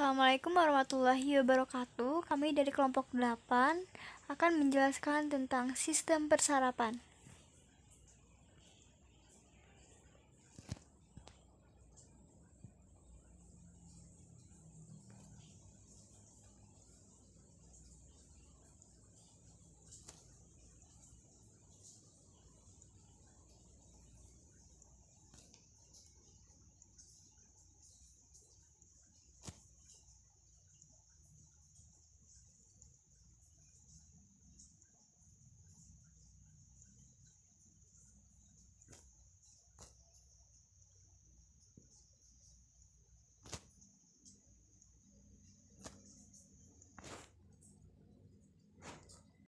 Assalamualaikum warahmatullahi wabarakatuh. Kami dari kelompok 8 akan menjelaskan tentang sistem persarapan.